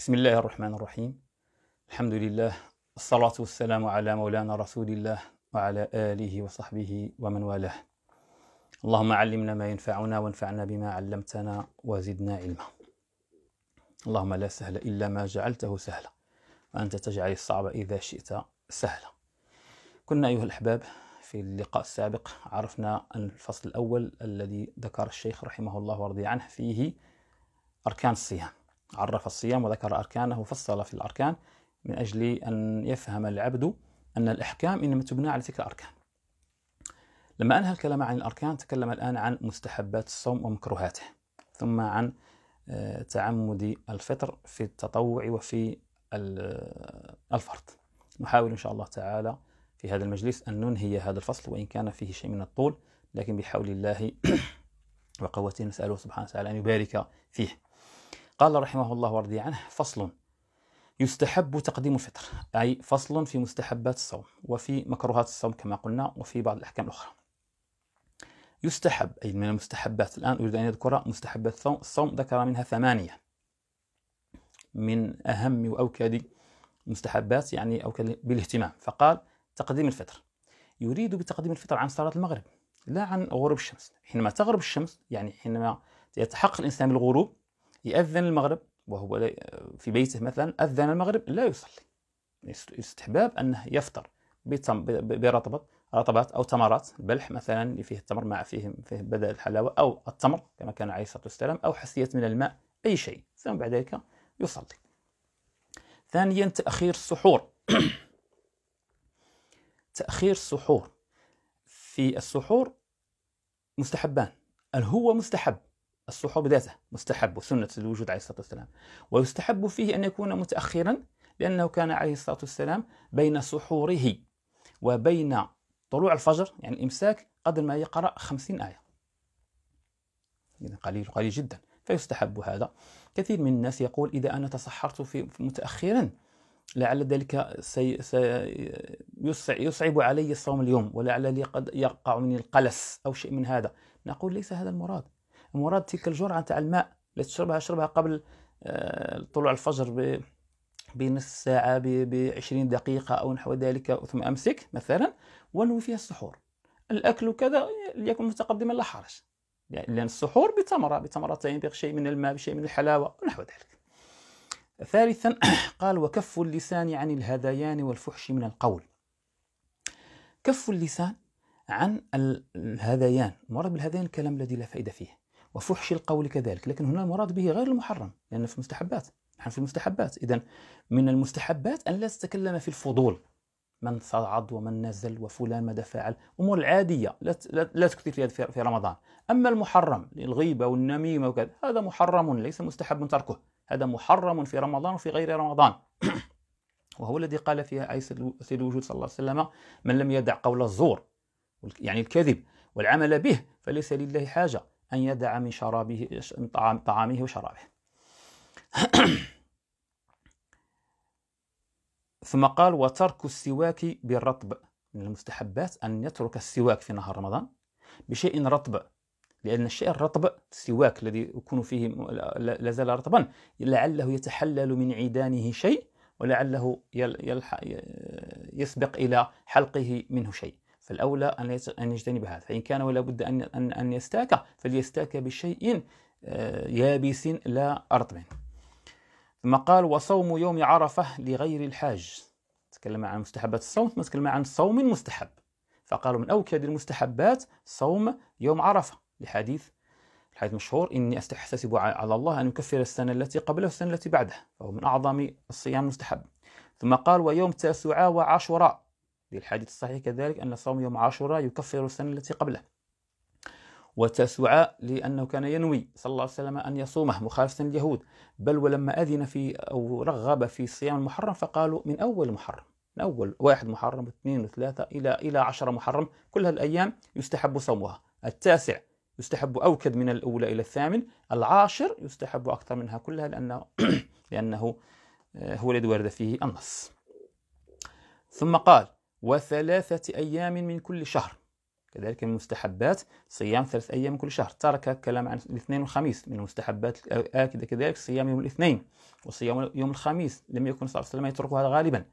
بسم الله الرحمن الرحيم الحمد لله الصلاة والسلام على مولانا رسول الله وعلى آله وصحبه ومن والاه اللهم علمنا ما ينفعنا وانفعنا بما علمتنا وزدنا علما اللهم لا سهل إلا ما جعلته سهلا وأنت تجعل الصعب إذا شئت سهلا كنا أيها الأحباب في اللقاء السابق عرفنا الفصل الأول الذي ذكر الشيخ رحمه الله ورضي عنه فيه أركان الصيام عرف الصيام وذكر أركانه وفصل في الأركان من أجل أن يفهم العبد أن الأحكام إنما تبنى على تلك الأركان لما أنهى الكلام عن الأركان تكلم الآن عن مستحبات الصوم ومكروهاته ثم عن آه، تعمد الفطر في التطوع وفي آه، الفرض نحاول إن شاء الله تعالى في هذا المجلس أن ننهي هذا الفصل وإن كان فيه شيء من الطول لكن بحول الله وقوته نسأله سبحانه وتعالى أن يبارك فيه قال رحمه الله ورضي عنه فصل يستحب تقديم الفطر أي فصل في مستحبات الصوم وفي مكروهات الصوم كما قلنا وفي بعض الأحكام الأخرى يستحب أي من المستحبات الآن أريد أن أذكر مستحبات الصوم ذكر منها ثمانية من أهم وأوكد مستحبات يعني أوكد بالاهتمام فقال تقديم الفطر يريد بتقديم الفطر عن صلاة المغرب لا عن غروب الشمس حينما تغرب الشمس يعني حينما يتحقق الإنسان بالغروب يأذن المغرب وهو في بيته مثلا أذن المغرب لا يصلي استحباب أنه يفطر برطبة رطبات أو تمرات بلح مثلا اللي فيه التمر مع فيه فيه بدل الحلاوة أو التمر كما كان عليه الصلاة والسلام أو حسية من الماء أي شيء ثم بعد ذلك يصلي ثانيا تأخير السحور تأخير السحور في السحور مستحبان هو مستحب الصحوب ذاته مستحب وسنة الوجود عليه الصلاة والسلام ويستحب فيه أن يكون متأخرا لأنه كان عليه الصلاة والسلام بين سحوره وبين طلوع الفجر يعني الإمساك قدر ما يقرأ خمسين آية قليل قليل جدا فيستحب هذا كثير من الناس يقول إذا أنا تصحرت في متأخرا لعل ذلك سيصعب علي الصوم اليوم ولعل لي قد يقع مني القلس أو شيء من هذا نقول ليس هذا المراد المراد تلك الجرعة تاع الماء اللي تشربها اشربها قبل آه، طلوع الفجر بنص ساعة ب 20 دقيقة أو نحو ذلك ثم أمسك مثلا وانوي فيها السحور الأكل كذا ليكن متقدما لا حرج يعني لأن السحور بتمرة بتمرتين بشيء من الماء بشيء من الحلاوة ونحو ذلك ثالثا قال وكف اللسان عن الهذيان والفحش من القول كف اللسان عن الهذيان المراد بالهذيان الكلام الذي لا فائدة فيه وفحش القول كذلك لكن هنا المراد به غير المحرم لأن في المستحبات نحن في المستحبات إذا من المستحبات أن لا تتكلم في الفضول من صعد ومن نزل وفلان ماذا فعل أمور العادية لا تكثر فيها في رمضان أما المحرم الغيبة والنميمة وكذا هذا محرم ليس مستحب تركه هذا محرم في رمضان وفي غير رمضان وهو الذي قال فيها أي سيد الوجود صلى الله عليه وسلم من لم يدع قول الزور يعني الكذب والعمل به فليس لله حاجة أن يدع من شرابه من طعامه وشرابه ثم قال وترك السواك بالرطب من المستحبات أن يترك السواك في نهار رمضان بشيء رطب لأن الشيء الرطب السواك الذي يكون فيه لازال رطبا لعله يتحلل من عيدانه شيء ولعله يسبق إلى حلقه منه شيء فالأولى أن يجتنب هذا فإن كان ولا بد أن أن يستاك فليستاك بشيء آه، يابس لا أرطب ثم قال وصوم يوم عرفة لغير الحاج تكلم عن مستحبات الصوم ثم تكلم عن صوم مستحب فقالوا من أوكد المستحبات صوم يوم عرفة لحديث الحديث المشهور إني أستحسب على الله أن يكفر السنة التي قبله والسنة التي بعدها فهو من أعظم الصيام المستحب ثم قال ويوم تاسعاء وعاشوراء للحديث الصحيح كذلك أن صوم يوم عاشوراء يكفر السنة التي قبله وتسعى لأنه كان ينوي صلى الله عليه وسلم أن يصومه مخالفة اليهود بل ولما أذن في أو رغب في صيام المحرم فقالوا من أول محرم من أول واحد محرم واثنين وثلاثة إلى إلى عشرة محرم كل هالأيام يستحب صومها التاسع يستحب أوكد من الأولى إلى الثامن العاشر يستحب أكثر منها كلها لأنه لأنه آه، هو الذي ورد فيه النص ثم قال وثلاثة أيام من كل شهر كذلك من المستحبات صيام ثلاث أيام من كل شهر ترك كلام عن الاثنين والخميس من المستحبات آكد كذلك صيام يوم الاثنين وصيام يوم الخميس لم يكن صلى الله عليه وسلم يتركها غالبا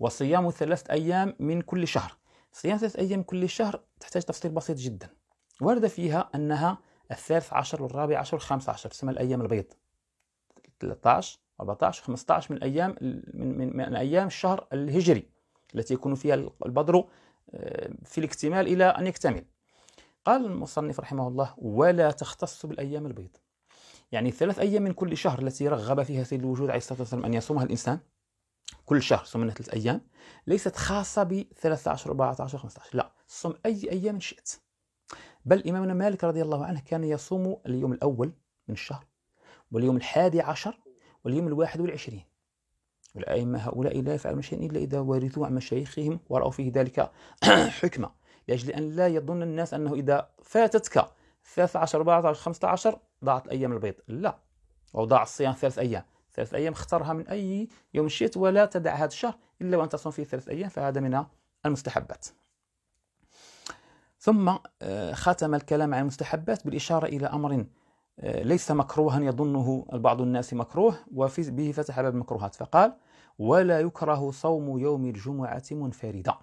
وصيام ثلاثة أيام من كل شهر صيام ثلاثة أيام كل شهر تحتاج تفصيل بسيط جدا ورد فيها أنها الثالث عشر والرابع عشر والخامس عشر تسمى الأيام البيض 13 14 15 من الأيام من من, من أيام الشهر الهجري التي يكون فيها البدر آه، في الاكتمال إلى أن يكتمل قال المصنف رحمه الله ولا تختص بالأيام البيض يعني ثلاث أيام من كل شهر التي رغب فيها سيد الوجود عليه الصلاة والسلام أن يصومها الإنسان كل شهر صومنا ثلاث أيام ليست خاصة ب 13 14 15 لا صم أي أيام شئت بل إمامنا مالك رضي الله عنه كان يصوم اليوم الأول من الشهر واليوم الحادي عشر واليوم الواحد والعشرين والأئمة هؤلاء لا يفعلون شيئا إلا إذا ورثوه عن مشايخهم ورأوا فيه ذلك حكمة لأجل أن لا يظن الناس أنه إذا فاتتك 13 14 15 ضاعت الأيام البيض لا أو ضاع الصيام ثلاث أيام ثلاث أيام اختارها من أي يوم شئت ولا تدع هذا الشهر إلا وأن تصوم فيه ثلاث أيام فهذا من المستحبات ثم آه، ختم الكلام عن المستحبات بالإشارة إلى أمر ليس مكروها يظنه البعض الناس مكروه وبه فتح باب المكروهات فقال ولا يكره صوم يوم الجمعة منفردا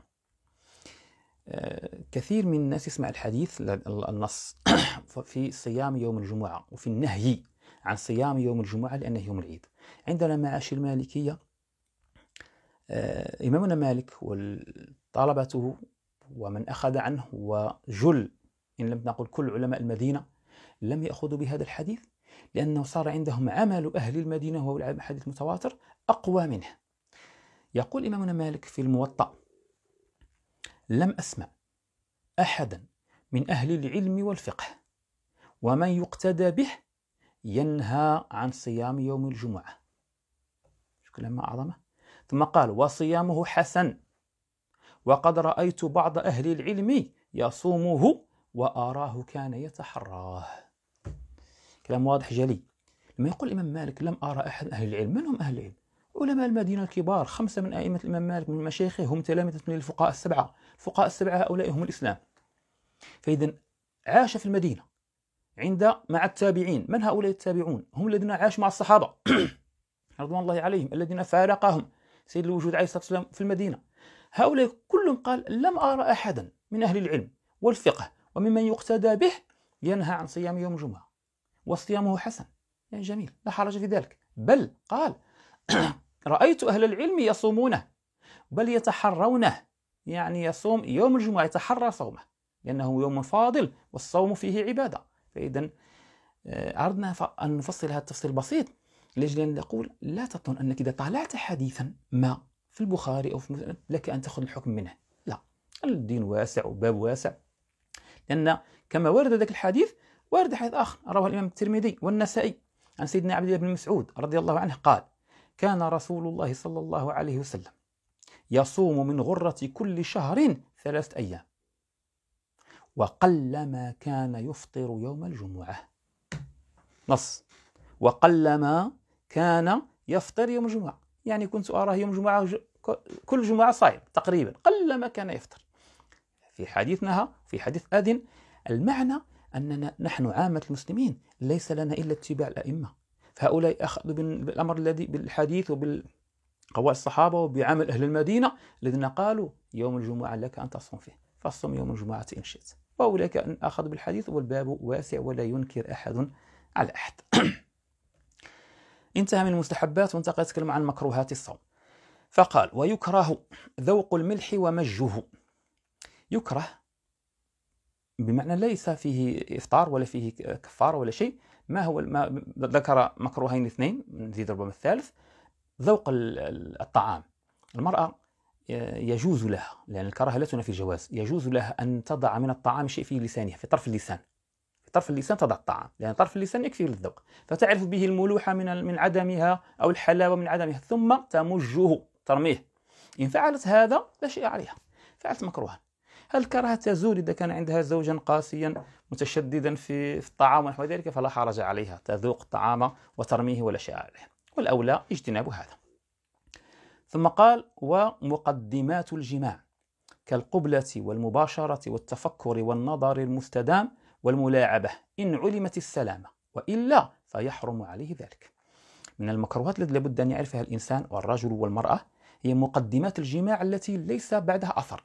آه، كثير من الناس يسمع الحديث النص في صيام يوم الجمعة وفي النهي عن صيام يوم الجمعة لأنه يوم العيد عندنا معاشي المالكية آه، إمامنا مالك وطلبته ومن أخذ عنه وجل إن لم نقل كل علماء المدينة لم يأخذوا بهذا الحديث لأنه صار عندهم عمل أهل المدينة وهو الحديث المتواتر أقوى منه يقول إمامنا مالك في الموطأ لم أسمع أحدا من أهل العلم والفقه ومن يقتدى به ينهى عن صيام يوم الجمعة شكرا ما أعظمه ثم قال وصيامه حسن وقد رأيت بعض أهل العلم يصومه وأراه كان يتحراه كلام واضح جلي لما يقول الإمام مالك لم أرى أحد أهل العلم من هم أهل العلم؟ علماء المدينة الكبار خمسة من أئمة الإمام مالك من مشايخه هم تلامذة من الفقهاء السبعة الفقهاء السبعة هؤلاء هم الإسلام فإذا عاش في المدينة عند مع التابعين من هؤلاء التابعون هم الذين عاشوا مع الصحابة رضوان الله عليهم الذين فارقهم سيد الوجود عليه الصلاة والسلام في المدينة هؤلاء كلهم قال لم أرى أحدا من أهل العلم والفقه وممن يقتدى به ينهى عن صيام يوم الجمعة وصيامه حسن يعني جميل لا حرج في ذلك بل قال رأيت أهل العلم يصومونه بل يتحرونه يعني يصوم يوم الجمعة يتحرى صومه لأنه يوم فاضل والصوم فيه عبادة فإذا آه، أردنا أن نفصل هذا التفصيل البسيط لأجل أن نقول لا تظن أنك إذا طالعت حديثا ما في البخاري أو في لك أن تأخذ الحكم منه لا الدين واسع وباب واسع لأن كما ورد ذلك الحديث وارد حديث آخر رواه الإمام الترمذي والنسائي عن سيدنا عبد الله بن مسعود رضي الله عنه قال كان رسول الله صلى الله عليه وسلم يصوم من غرة كل شهر ثلاثة أيام وقلما كان يفطر يوم الجمعة نص وقلما كان يفطر يوم الجمعة يعني كنت أراه يوم الجمعة كل جمعة صايم تقريبا قلما كان يفطر في حديث نهى في حديث آذن المعنى أننا نحن عامة المسلمين ليس لنا إلا اتباع الأئمة فهؤلاء أخذوا بالأمر الذي بالحديث وبالقواعد الصحابة وبعمل أهل المدينة الذين قالوا يوم الجمعة لك أن تصوم فيه فصم يوم الجمعة إن شئت وأولئك أن أخذوا بالحديث والباب واسع ولا ينكر أحد على أحد انتهى من المستحبات وانتقل تكلم عن مكروهات الصوم فقال ويكره ذوق الملح ومجه يكره بمعنى ليس فيه إفطار ولا فيه كفارة ولا شيء ما هو ما ذكر مكروهين اثنين نزيد ربما الثالث ذوق الطعام المرأة يجوز لها لأن الكراهة لا تنافي الجواز يجوز لها أن تضع من الطعام شيء في لسانها في طرف اللسان في طرف اللسان تضع الطعام لأن طرف اللسان يكفي للذوق فتعرف به الملوحة من من عدمها أو الحلاوة من عدمها ثم تمجه ترميه إن فعلت هذا لا شيء عليها فعلت مكروها هل الكراهة تزول إذا كان عندها زوجا قاسيا متشددا في الطعام ونحو ذلك فلا حرج عليها تذوق الطعام وترميه ولا شيء عليه والأولى اجتناب هذا ثم قال ومقدمات الجماع كالقبلة والمباشرة والتفكر والنظر المستدام والملاعبة إن علمت السلامة وإلا فيحرم عليه ذلك من المكروهات التي لابد أن يعرفها الإنسان والرجل والمرأة هي مقدمات الجماع التي ليس بعدها أثر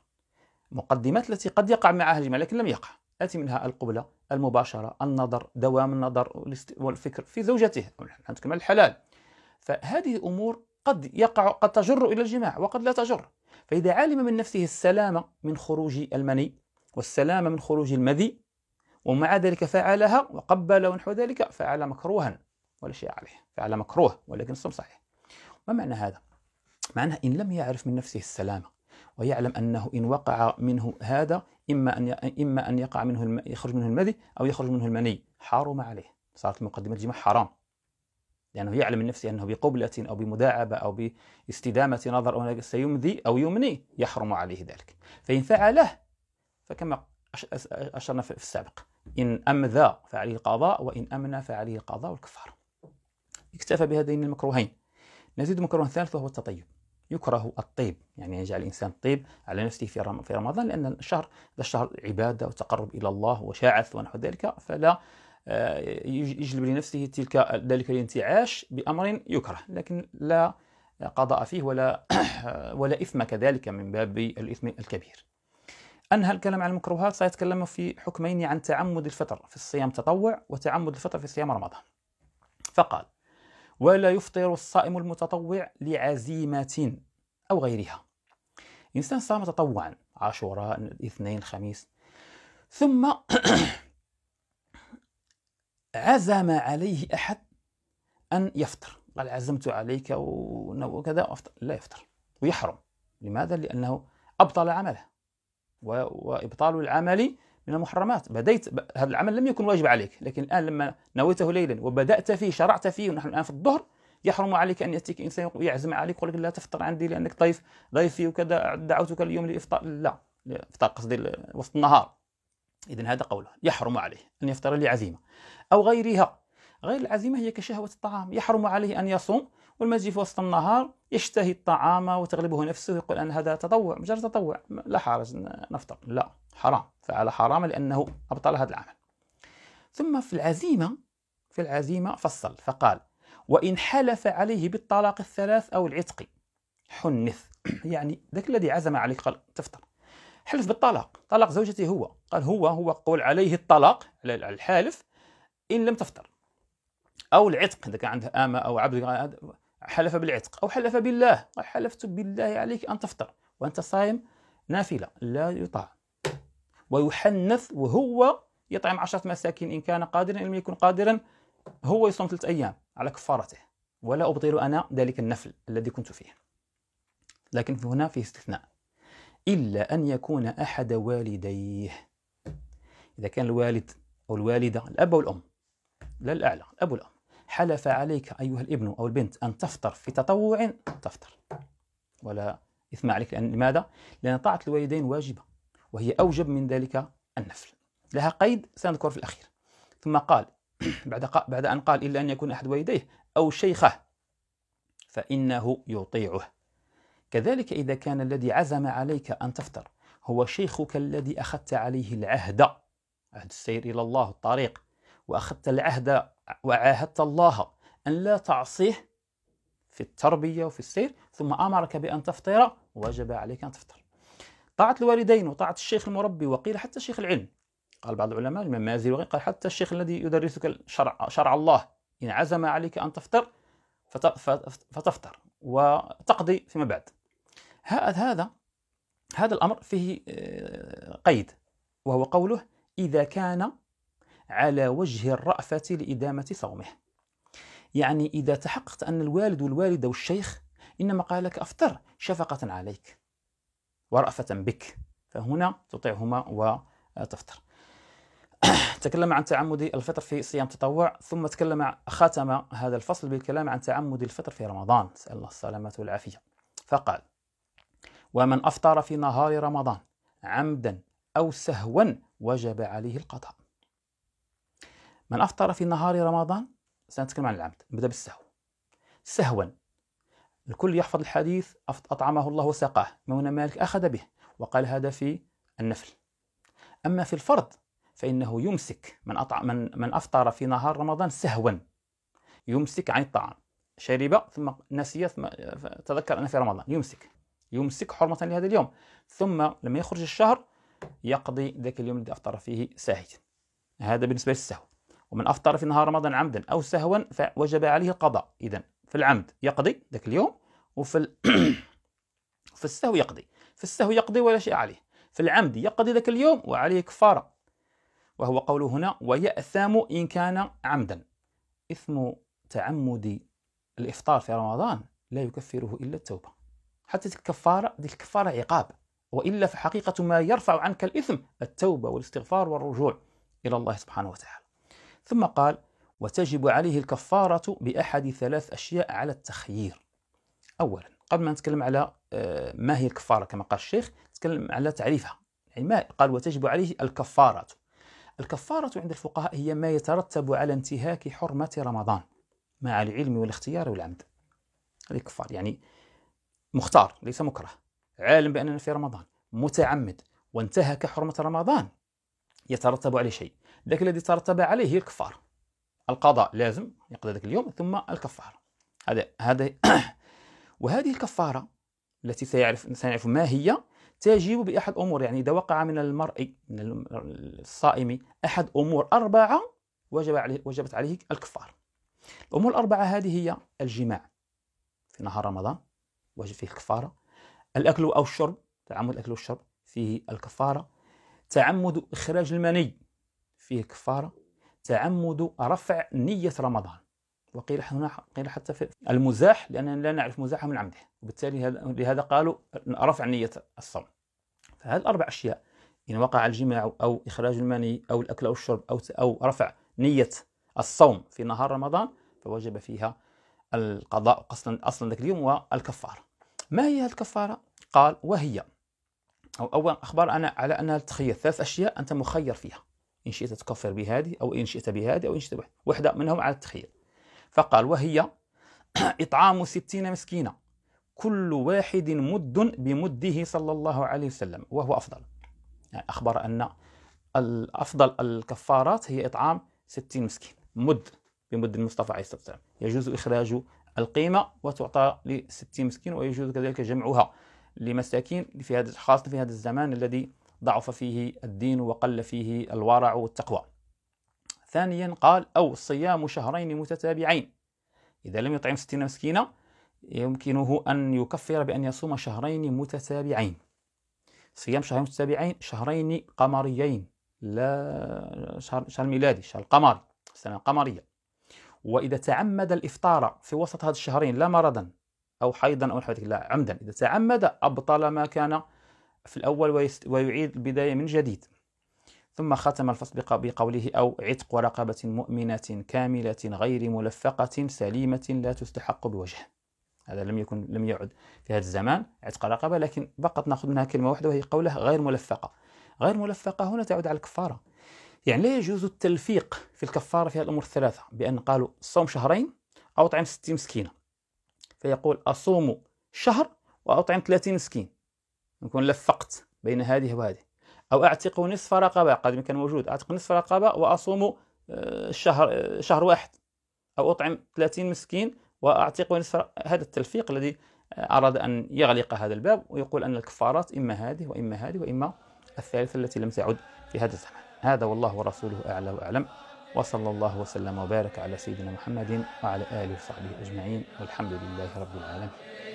المقدمات التي قد يقع معها الجماع لكن لم يقع آتي منها القبلة المباشرة النظر دوام النظر والفكر في زوجته نتكلم عن الحلال فهذه أمور قد يقع قد تجر إلى الجماع وقد لا تجر فإذا علم من نفسه السلامة من خروج المني والسلامة من خروج المذي ومع ذلك فعلها وقبل ونحو ذلك فعل مكروها ولا شيء عليه فعل مكروه ولكن الصوم صحيح ما معنى هذا؟ معناه إن لم يعرف من نفسه السلامة ويعلم أنه إن وقع منه هذا إما أن إما أن يقع منه الم... يخرج منه المذي أو يخرج منه المني حرم عليه صارت مقدمة الجماع حرام لأنه يعلم من نفسه أنه بقبلة أو بمداعبة أو باستدامة نظر أو سيمذي أو يمني يحرم عليه ذلك فإن فعله فكما أشرنا في السابق إن أمذى فعليه القضاء وإن أمنى فعليه القضاء والكفارة اكتفى بهذين المكروهين نزيد مكروه ثالث وهو التطيب يكره الطيب يعني يجعل الإنسان طيب على نفسه في في رمضان لأن الشهر هذا الشهر عبادة وتقرب إلى الله وشعث ونحو ذلك فلا آه، يجلب لنفسه تلك ذلك الانتعاش بأمر يكره لكن لا قضاء فيه ولا ولا إثم كذلك من باب الإثم الكبير أنهى الكلام عن المكروهات سيتكلم في حكمين عن تعمد الفطر في الصيام تطوع وتعمد الفطر في صيام رمضان فقال ولا يفطر الصائم المتطوع لعزيمة أو غيرها إنسان صام تطوعا عاشوراء الاثنين الخميس ثم عزم عليه أحد أن يفطر قال عزمت عليك وكذا أفطر. لا يفطر ويحرم لماذا؟ لأنه أبطل عمله وإبطال العمل من المحرمات بديت هذا العمل لم يكن واجب عليك لكن الآن لما نويته ليلا وبدأت فيه شرعت فيه ونحن الآن في الظهر يحرم عليك أن يأتيك إنسان يعزم عليك ويقول لك لا تفطر عندي لأنك ضيف ضيفي وكذا دعوتك اليوم لإفطار لا إفطار قصدي وسط النهار إذا هذا قوله يحرم عليه أن يفطر لعزيمة أو غيرها غير العزيمة هي كشهوة الطعام يحرم عليه أن يصوم والمسجد في وسط النهار يشتهي الطعام وتغلبه نفسه يقول أن هذا تطوع مجرد تطوع لا حرج نفطر لا حرام فعل حرام لأنه أبطل هذا العمل ثم في العزيمة في العزيمة فصل فقال وإن حلف عليه بالطلاق الثلاث أو العتق حنث يعني ذاك الذي عزم عليك قال تفطر حلف بالطلاق طلاق زوجته هو قال هو هو قول عليه الطلاق على الحالف إن لم تفطر أو العتق ذاك عنده آمة أو عبد حلف بالعتق أو حلف بالله قال حلفت بالله عليك أن تفطر وأنت صائم نافلة لا يطاع ويحنث وهو يطعم عشرة مساكين إن كان قادرا إن لم يكن قادرا هو يصوم ثلاثة أيام على كفارته ولا أبطل أنا ذلك النفل الذي كنت فيه لكن هنا فيه استثناء إلا أن يكون أحد والديه إذا كان الوالد أو الوالدة الأب والأم لا الأعلى الأب والأم حلف عليك أيها الابن أو البنت أن تفطر في تطوع تفطر ولا إثم عليك لأن لماذا؟ لأن طاعة الوالدين واجبة وهي أوجب من ذلك النفل لها قيد سنذكر في الأخير ثم قال بعد, بعد أن قال إلا أن يكون أحد والديه أو شيخه فإنه يطيعه كذلك إذا كان الذي عزم عليك أن تفطر هو شيخك الذي أخذت عليه العهد عهد السير إلى الله الطريق وأخذت العهد وعاهدت الله أن لا تعصيه في التربية وفي السير ثم أمرك بأن تفطر وجب عليك أن تفطر طاعة الوالدين وطاعة الشيخ المربي وقيل حتى شيخ العلم قال بعض العلماء الممازي وغيره قال حتى الشيخ الذي يدرسك شرع, شرع الله إن عزم عليك أن تفطر فتفطر وتقضي فيما بعد هذا هذا الأمر فيه آه، قيد وهو قوله إذا كان على وجه الرأفة لإدامة صومه يعني إذا تحققت أن الوالد والوالدة والشيخ إنما قال لك أفطر شفقة عليك ورأفة بك فهنا تطيعهما وتفطر تكلم عن تعمد الفطر في صيام تطوع ثم تكلم ختم هذا الفصل بالكلام عن تعمد الفطر في رمضان نسأل الله السلامة والعافية فقال ومن أفطر في نهار رمضان عمدا أو سهوا وجب عليه القضاء من أفطر في نهار رمضان سنتكلم عن العمد نبدأ بالسهو سهوا الكل يحفظ الحديث أطعمه الله وسقاه إمامنا مالك أخذ به وقال هذا في النفل أما في الفرض فإنه يمسك من أطعم من من أفطر في نهار رمضان سهوا يمسك عن الطعام شرب ثم نسي ثم تذكر أنه في رمضان يمسك يمسك حرمة لهذا اليوم ثم لما يخرج الشهر يقضي ذاك اليوم الذي أفطر فيه ساهيا هذا بالنسبة للسهو ومن أفطر في نهار رمضان عمدا أو سهوا فوجب عليه القضاء إذا في العمد يقضي ذاك اليوم وفي ال... في السهو يقضي في السهو يقضي ولا شيء عليه في العمد يقضي ذاك اليوم وعليه كفارة وهو قوله هنا ويأثم إن كان عمدا إثم تعمد الإفطار في رمضان لا يكفره إلا التوبة حتى الكفارة دي الكفارة عقاب وإلا فحقيقة ما يرفع عنك الإثم التوبة والاستغفار والرجوع إلى الله سبحانه وتعالى ثم قال وتجب عليه الكفارة بأحد ثلاث أشياء على التخيير أولا قبل ما نتكلم على آه، ما هي الكفارة كما قال الشيخ نتكلم على تعريفها يعني ما قال وتجب عليه الكفارة الكفارة عند الفقهاء هي ما يترتب على انتهاك حرمة رمضان مع العلم والاختيار والعمد هذه كفار يعني مختار ليس مكره عالم بأننا في رمضان متعمد وانتهك حرمة رمضان يترتب عليه شيء لكن الذي ترتب عليه هي الكفارة القضاء لازم يقضي ذاك اليوم ثم الكفارة هذا هذا وهذه الكفارة التي سيعرف سنعرف ما هي تجيب بأحد أمور يعني إذا وقع من المرء من الصائم أحد أمور أربعة وجب عليه وجبت عليه الكفارة الأمور الأربعة هذه هي الجماع في نهار رمضان وجب فيه الكفارة الأكل أو الشرب تعمد الأكل والشرب فيه الكفارة تعمد إخراج المني فيه كفارة تعمد رفع نية رمضان وقيل هنا قيل حتى في المزاح لأننا لا نعرف مزاحه من عمده وبالتالي لهذا قالوا رفع نية الصوم فهذه الأربع أشياء إن وقع الجماع أو إخراج المني أو الأكل أو الشرب أو أو رفع نية الصوم في نهار رمضان فوجب فيها القضاء أصلا أصلا ذاك اليوم والكفارة ما هي هذه الكفارة؟ قال وهي أو أول أخبار أنا على أنها تخير ثلاث أشياء أنت مخير فيها إن شئت تكفر بهذه أو إن شئت بهذه أو إن شئت بهذه وحدة منهم على التخيل فقال وهي إطعام ستين مسكينة كل واحد مد بمده صلى الله عليه وسلم وهو أفضل يعني أخبر أن الأفضل الكفارات هي إطعام ستين مسكين مد بمد المصطفى عليه الصلاة والسلام يجوز إخراج القيمة وتعطى لستين مسكين ويجوز كذلك جمعها لمساكين في هذا خاصة في هذا الزمان الذي ضعف فيه الدين وقل فيه الورع والتقوى ثانيا قال أو صيام شهرين متتابعين إذا لم يطعم ستين مسكينة يمكنه أن يكفر بأن يصوم شهرين متتابعين صيام شهرين متتابعين شهرين قمريين لا شهر, شهر ميلادي شهر قمري السنة القمرية وإذا تعمد الإفطار في وسط هذا الشهرين لا مرضا أو حيضا أو حيث لا عمدا إذا تعمد أبطل ما كان في الأول ويعيد البداية من جديد ثم ختم الفصل بقوله أو عتق رقبة مؤمنة كاملة غير ملفقة سليمة لا تستحق بوجه هذا لم يكن لم يعد في هذا الزمان عتق رقبة لكن فقط نأخذ منها كلمة واحدة وهي قوله غير ملفقة غير ملفقة هنا تعود على الكفارة يعني لا يجوز التلفيق في الكفارة في هذه الأمور الثلاثة بأن قالوا صوم شهرين أو أطعم ستين مسكينة فيقول أصوم شهر وأطعم 30 مسكين نكون لفقت بين هذه وهذه أو أعتق نصف رقبة قد كان موجود أعتق نصف رقبة وأصوم آه، شهر آه، شهر واحد أو أطعم 30 مسكين وأعتق نصف هذا التلفيق الذي أراد أن يغلق هذا الباب ويقول أن الكفارات إما هذه وإما هذه وإما الثالثة التي لم تعد في هذا الزمان هذا والله ورسوله أعلى وأعلم وصلى الله وسلم وبارك على سيدنا محمد وعلى آله وصحبه أجمعين والحمد لله رب العالمين